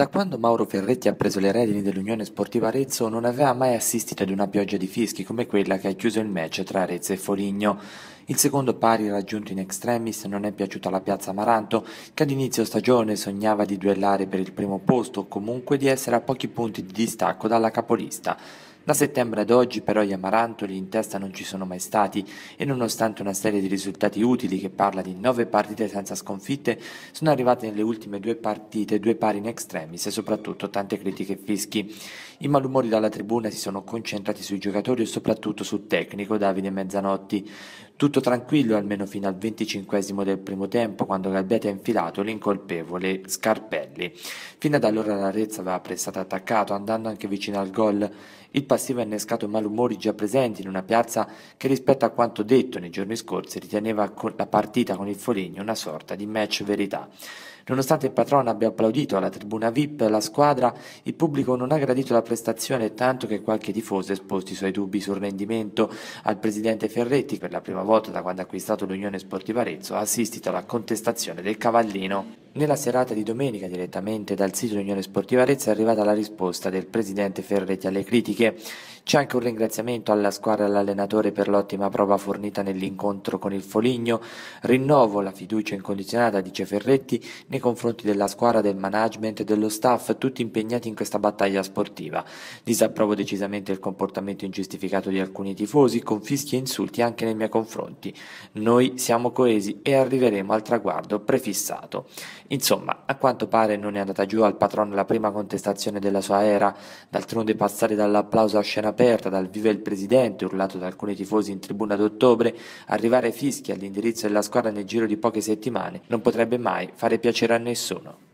Da quando Mauro Ferretti ha preso le redini dell'Unione Sportiva Arezzo non aveva mai assistito ad una pioggia di fischi come quella che ha chiuso il match tra Arezzo e Foligno. Il secondo pari raggiunto in extremis non è piaciuto alla piazza Amaranto, che ad inizio stagione sognava di duellare per il primo posto o comunque di essere a pochi punti di distacco dalla capolista. Da settembre ad oggi però gli amarantoli in testa non ci sono mai stati e nonostante una serie di risultati utili che parla di nove partite senza sconfitte, sono arrivate nelle ultime due partite due pari in extremis e soprattutto tante critiche e fischi. I malumori dalla tribuna si sono concentrati sui giocatori e soprattutto sul tecnico Davide Mezzanotti. Tutto tranquillo almeno fino al venticinquesimo del primo tempo quando Galbiati ha infilato l'incolpevole Scarpelli. Fino ad allora l'Arezzo aveva prestato attaccato andando anche vicino al gol. Il passivo ha innescato malumori già presenti in una piazza che rispetto a quanto detto nei giorni scorsi riteneva la partita con il Foligno una sorta di match verità. Nonostante il patrono abbia applaudito alla tribuna VIP la squadra, il pubblico non ha gradito la prestazione tanto che qualche tifoso ha esposto i suoi dubbi sul rendimento al presidente Ferretti per la prima volta volta da quando ha acquistato l'Unione Sportiva Arezzo ha assistito alla contestazione del Cavallino. Nella serata di domenica direttamente dal sito Unione Sportiva Arezzo è arrivata la risposta del presidente Ferretti alle critiche. C'è anche un ringraziamento alla squadra e all'allenatore per l'ottima prova fornita nell'incontro con il Foligno. Rinnovo la fiducia incondizionata, dice Ferretti, nei confronti della squadra, del management e dello staff, tutti impegnati in questa battaglia sportiva. Disapprovo decisamente il comportamento ingiustificato di alcuni tifosi, confischi e insulti anche nei miei confronti. Noi siamo coesi e arriveremo al traguardo prefissato. Insomma, a quanto pare non è andata giù al patrono la prima contestazione della sua era. D'altronde passare dall'applauso a scena aperta dal vivo il presidente, urlato da alcuni tifosi in tribuna d'ottobre, ottobre, arrivare fischi all'indirizzo della squadra nel giro di poche settimane non potrebbe mai fare piacere a nessuno.